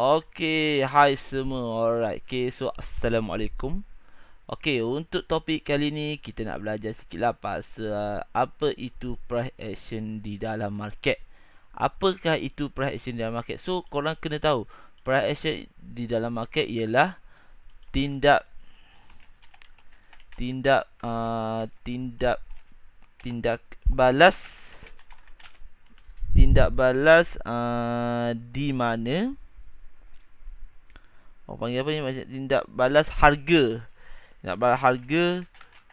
Okay, hai semua. Alright. Okay, so assalamualaikum. Okay, untuk topik kali ni kita nak belajar sikitlah pasal uh, apa itu price action di dalam market. Apakah itu price action di dalam market? So, korang kena tahu price action di dalam market ialah tindak tindak uh, tindak tindak balas tindak balas uh, di mana Oh panggil apa ni macam tindak balas harga. Tindak balas harga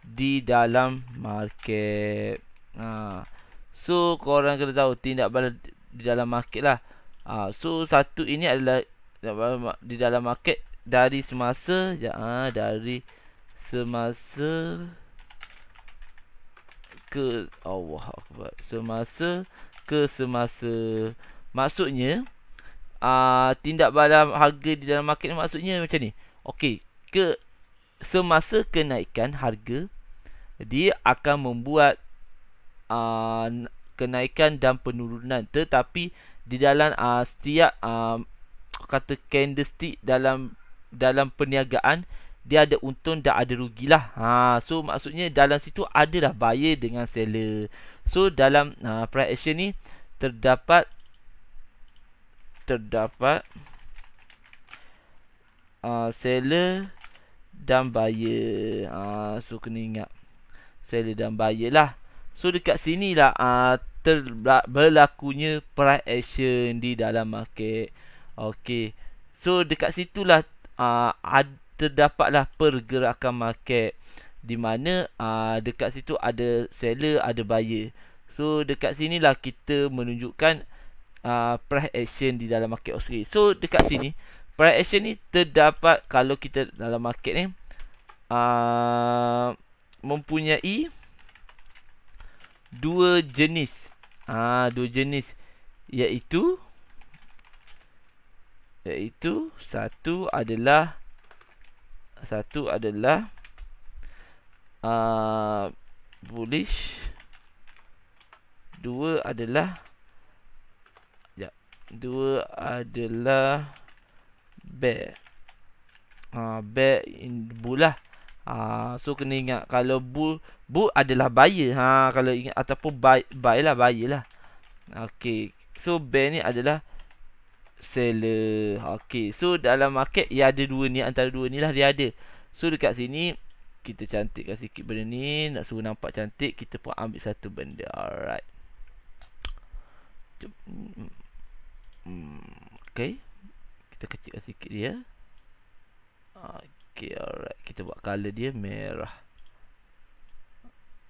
di dalam market. Ha. So korang kena tahu tindak balas di dalam market lah. Ha. So satu ini adalah di dalam market dari semasa ya ha, dari semasa ke Allah semasa ke semasa maksudnya uh, tindak balas harga di dalam market maksudnya macam ni. Okey, ke semasa kenaikan harga dia akan membuat uh, kenaikan dan penurunan tetapi di dalam uh, setiap uh, kata candlestick dalam dalam perniagaan dia ada untung dan ada rugilah. Ha so maksudnya dalam situ adalah buyer dengan seller. So dalam uh, price action ni terdapat terdapat uh, seller dan buyer. Uh, so, kena ingat. Seller dan buyer lah. So, dekat sini lah uh, berlakunya price action di dalam market. Okay. So, dekat situ lah uh, terdapatlah pergerakan market. Di mana uh, dekat situ ada seller, ada buyer. So, dekat sinilah kita menunjukkan uh, price action di dalam market Australia. So dekat sini price action ni terdapat kalau kita dalam market ni uh, mempunyai dua jenis ah uh, dua jenis iaitu iaitu satu adalah satu adalah uh, bullish dua adalah Dua adalah bear. Ha, bear in bull lah. Ha, so kena ingat kalau bull bull adalah bayi Ha, kalau ingat ataupun buy, buy lah bayi lah. Okay. So bear ni adalah seller. Okay. So dalam market ia ada dua ni. Antara dua ni lah dia ada. So dekat sini kita cantikkan sikit benda ni. Nak suruh nampak cantik kita pun ambil satu benda. Alright. Hmm, okay Kita kecilkan sikit dia Okay alright Kita buat colour dia merah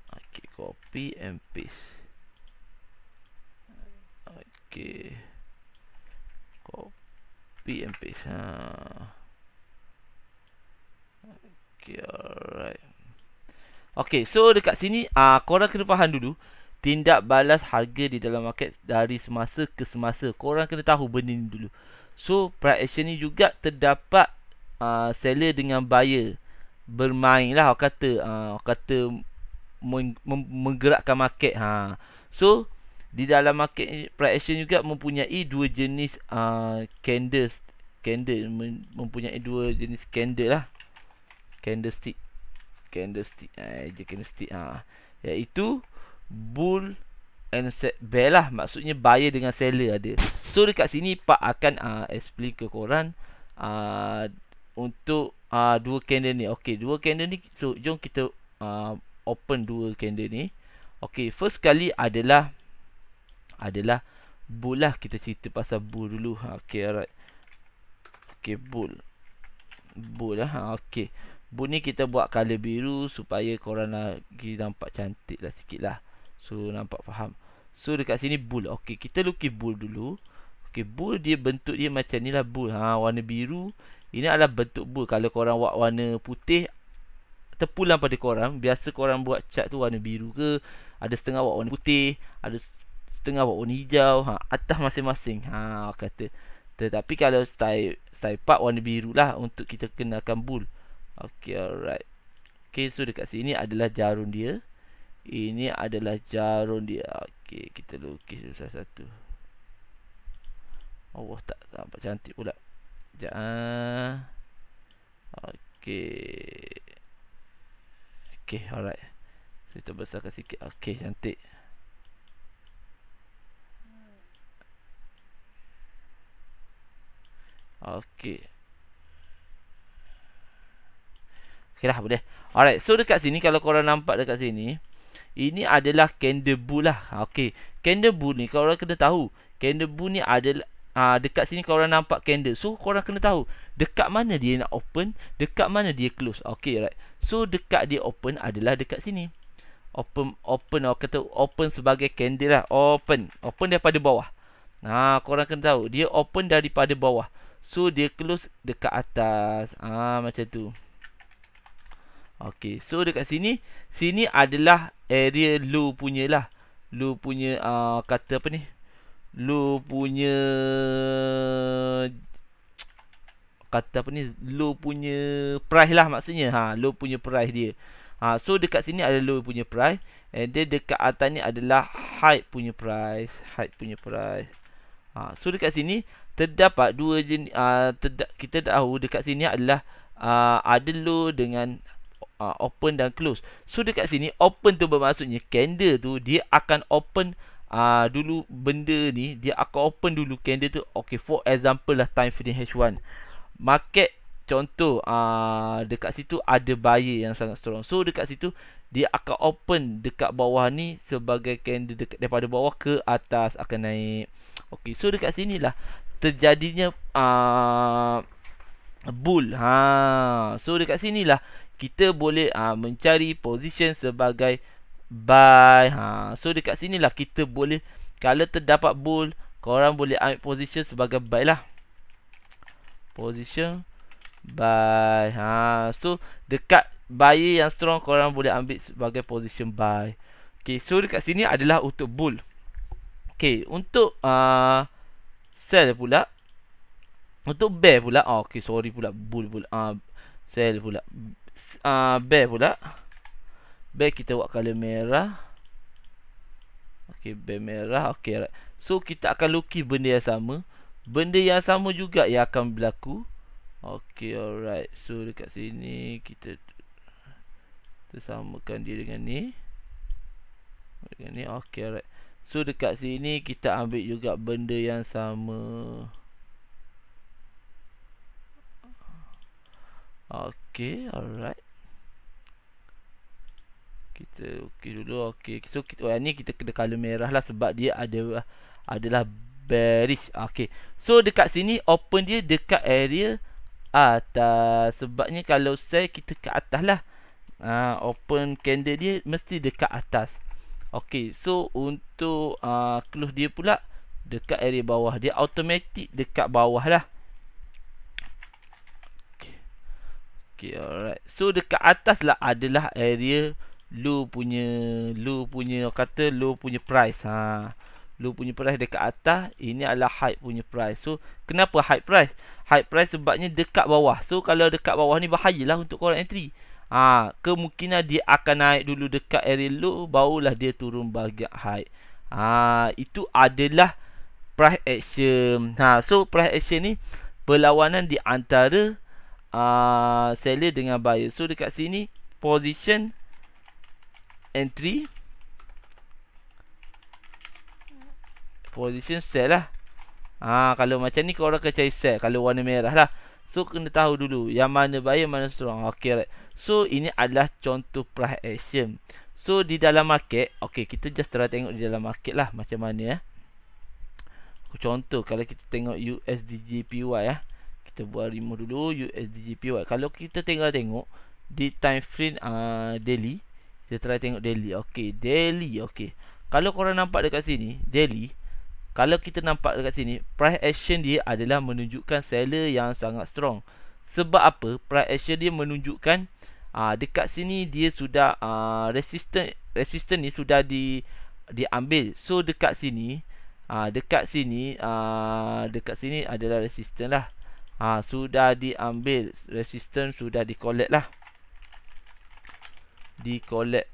Okay copy and paste Okay Copy and paste ha. Okay alright Okay so dekat sini uh, Korang kena faham dulu tindak balas harga di dalam market dari semasa ke semasa. Korang kena tahu benda ni dulu. So, price action ni juga terdapat uh, seller dengan buyer bermain lah orang kata uh, orang kata menggerakkan market ha. so di dalam market price action juga mempunyai dua jenis uh, candle candle mempunyai dua jenis candle lah candlestick candlestick eh je candlestick ha. iaitu bull and set lah maksudnya buyer dengan seller ada so dekat sini pak akan uh, explain ke korang uh, untuk uh, dua candle ni okey dua candle ni so jom kita uh, open dua candle ni okey first kali adalah adalah bull lah kita cerita pasal bull dulu ha okey alright okey bull bull lah ha okey bull ni kita buat color biru supaya korang lagi nampak cantik lah sikit lah So nampak faham So dekat sini bull Okay kita lukis bull dulu Okay bull dia bentuk dia macam ni lah bull ha, Warna biru Ini adalah bentuk bull Kalau korang buat warna putih Terpulang pada korang Biasa korang buat cat tu warna biru ke Ada setengah buat warna putih Ada setengah buat warna hijau ha, Atas masing-masing ha, kata. Tetapi kalau style, style part warna biru lah Untuk kita kenalkan bull Okay alright Okay so dekat sini adalah jarum dia ini adalah jarum dia. Okey, kita lukis dulu satu. Allah tak nampak cantik pula. Ja. Ah. Okey. Okey, alright. kita besarkan sikit. Okey, cantik. Okey. Okay boleh Alright so dekat sini Kalau korang nampak dekat sini ini adalah candle bull lah. Ha, Okey. Candle bull ni kau orang kena tahu. Candle bull ni adalah Ah dekat sini kau orang nampak candle. So kau orang kena tahu dekat mana dia nak open, dekat mana dia close. Okey, right. So dekat dia open adalah dekat sini. Open open atau kata open sebagai candle lah. Open. Open daripada bawah. Nah, ha, kau orang kena tahu dia open daripada bawah. So dia close dekat atas. Ah macam tu. Okey. So dekat sini, sini adalah area eh, lu punya lah lu punya uh, kata apa ni lu punya kata apa ni lu punya price lah maksudnya ha lu punya price dia ha so dekat sini ada lu punya price and then dekat atas ni adalah height punya price height punya price ha so dekat sini terdapat dua jenis uh, terda- kita tahu dekat sini adalah uh, ada lu dengan uh, open dan close. So dekat sini open tu bermaksudnya candle tu dia akan open uh, dulu benda ni dia akan open dulu candle tu. Okey, for example lah time frame H1. Market contoh uh, dekat situ ada buyer yang sangat strong. So dekat situ dia akan open dekat bawah ni sebagai candle dekat daripada bawah ke atas akan naik. Okay so dekat sinilah terjadinya uh, bull ha so dekat sinilah kita boleh uh, mencari position sebagai buy. Ha. So, dekat sini lah kita boleh, kalau terdapat bull, korang boleh ambil position sebagai buy lah. Position buy. Ha. So, dekat buy yang strong, korang boleh ambil sebagai position buy. Okay, so dekat sini adalah untuk bull. Okay, untuk uh, sell pula. Untuk bear pula. Oh, okay, sorry pula. Bull pula. Uh, Sell pula uh, ah, bear pula bear kita buat color merah okey B merah okey right. so kita akan lukis benda yang sama benda yang sama juga yang akan berlaku okey alright so dekat sini kita tersamakan dia dengan ni dengan ni okey right so dekat sini kita ambil juga benda yang sama okey okey alright kita okey dulu okey so kita oh, ni kita kena color merah lah sebab dia ada adalah bearish okey so dekat sini open dia dekat area atas sebabnya kalau saya kita ke atas lah uh, open candle dia mesti dekat atas okey so untuk uh, ah, close dia pula dekat area bawah dia automatic dekat bawah lah Okay, alright. So, dekat atas lah adalah area lu punya, lu punya, kata lu punya price. Ha. Lu punya price dekat atas, ini adalah high punya price. So, kenapa high price? High price sebabnya dekat bawah. So, kalau dekat bawah ni bahayalah untuk korang entry. Ha, kemungkinan dia akan naik dulu dekat area lu, barulah dia turun bahagian high. Ha, itu adalah price action. Ha, so, price action ni, perlawanan di antara uh, seller dengan buyer. So dekat sini position entry position sell lah. Ah kalau macam ni kau orang kena cari sell kalau warna merah lah. So kena tahu dulu yang mana buyer mana strong. Okey right. So ini adalah contoh price action. So di dalam market, okey kita just try tengok di dalam market lah macam mana eh. Contoh kalau kita tengok USDJPY JPY eh. Ah. Ya kita buat remove dulu USDGPY. Kalau kita tinggal tengok di time frame uh, ah, daily, kita try tengok daily. Okey, daily. Okey. Kalau korang nampak dekat sini, daily, kalau kita nampak dekat sini, price action dia adalah menunjukkan seller yang sangat strong. Sebab apa? Price action dia menunjukkan uh, dekat sini dia sudah uh, resistant resistant ni sudah di diambil. So dekat sini Ah dekat sini ah dekat sini adalah resistance lah ha, sudah diambil resistance sudah di collect lah di collect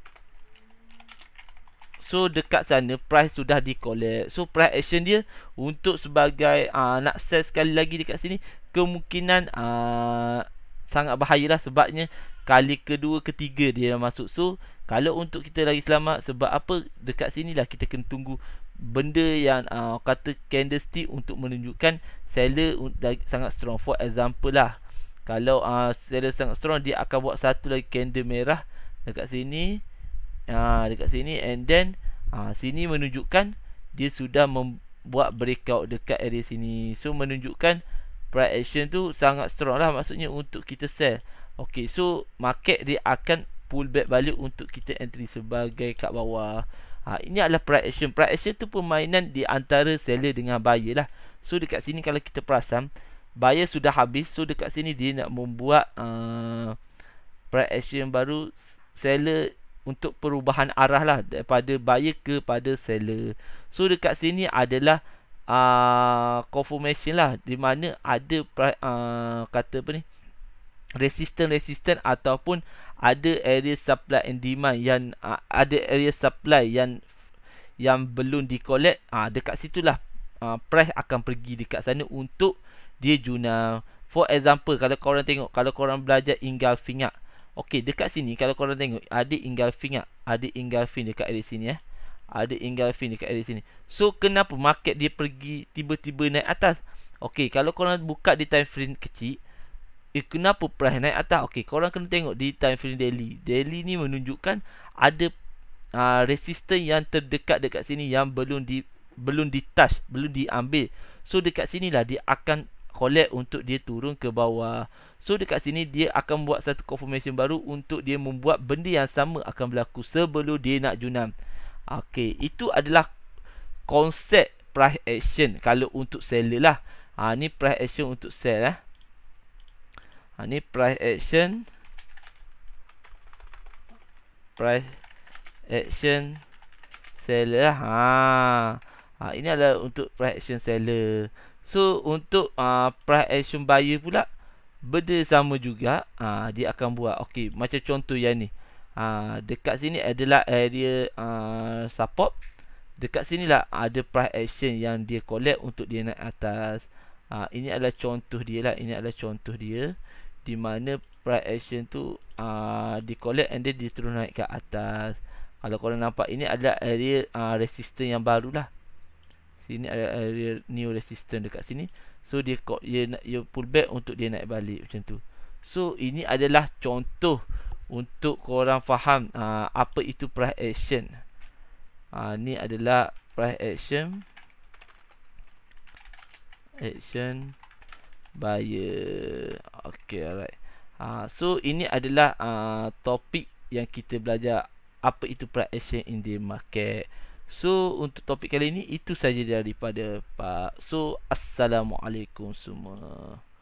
so dekat sana price sudah di collect so price action dia untuk sebagai uh, nak sell sekali lagi dekat sini kemungkinan uh, sangat bahayalah sebabnya kali kedua ketiga dia masuk so kalau untuk kita lagi selamat sebab apa dekat sini lah kita kena tunggu benda yang uh, kata candlestick untuk menunjukkan seller sangat strong for example lah kalau uh, seller sangat strong dia akan buat satu lagi candle merah dekat sini uh, dekat sini and then uh, sini menunjukkan dia sudah membuat breakout dekat area sini so menunjukkan price action tu sangat strong lah maksudnya untuk kita sell ok so market dia akan pull back balik untuk kita entry sebagai kat bawah Ha, ini adalah price action. Price action tu permainan di antara seller dengan buyer lah. So, dekat sini kalau kita perasan, buyer sudah habis. So, dekat sini dia nak membuat uh, price action baru seller untuk perubahan arah lah daripada buyer kepada seller. So, dekat sini adalah uh, confirmation lah di mana ada uh, kata apa ni? Uh, resistant-resistant ataupun ada area supply and demand yang uh, ada area supply yang yang belum di collect uh, dekat situlah uh, price akan pergi dekat sana untuk dia junal for example kalau kau orang tengok kalau kau orang belajar engulfing ah okey dekat sini kalau kau orang tengok ada engulfing ah ada engulfing dekat area sini eh ada engulfing dekat area sini so kenapa market dia pergi tiba-tiba naik atas okey kalau kau orang buka di time frame kecil Eh, kenapa price naik atas? Okey, korang kena tengok di time frame daily. Daily ni menunjukkan ada uh, ah, resisten yang terdekat dekat sini yang belum di belum di touch, belum diambil. So dekat sinilah dia akan collect untuk dia turun ke bawah. So dekat sini dia akan buat satu confirmation baru untuk dia membuat benda yang sama akan berlaku sebelum dia nak junam. Okey, itu adalah konsep price action kalau untuk seller lah. Ha ni price action untuk sell eh. Ha ha, ni price action price action seller lah. ha. ha ini adalah untuk price action seller so untuk uh, price action buyer pula benda sama juga ha, dia akan buat okey macam contoh yang ni ha, dekat sini adalah area eh, uh, ha, support Dekat sini lah ada price action yang dia collect untuk dia naik atas. Ha, ini adalah contoh dia lah. Ini adalah contoh dia di mana price action tu uh, di collect and then diterus naik ke atas kalau korang nampak ini adalah area uh, ah, resistance yang baru lah. sini ada area new resistance dekat sini so dia dia, dia pull back untuk dia naik balik macam tu so ini adalah contoh untuk korang faham uh, apa itu price action uh, ni adalah price action action bahaya Okay alright ha, So ini adalah uh, topik yang kita belajar Apa itu price action in the market So untuk topik kali ini itu saja daripada Pak So Assalamualaikum semua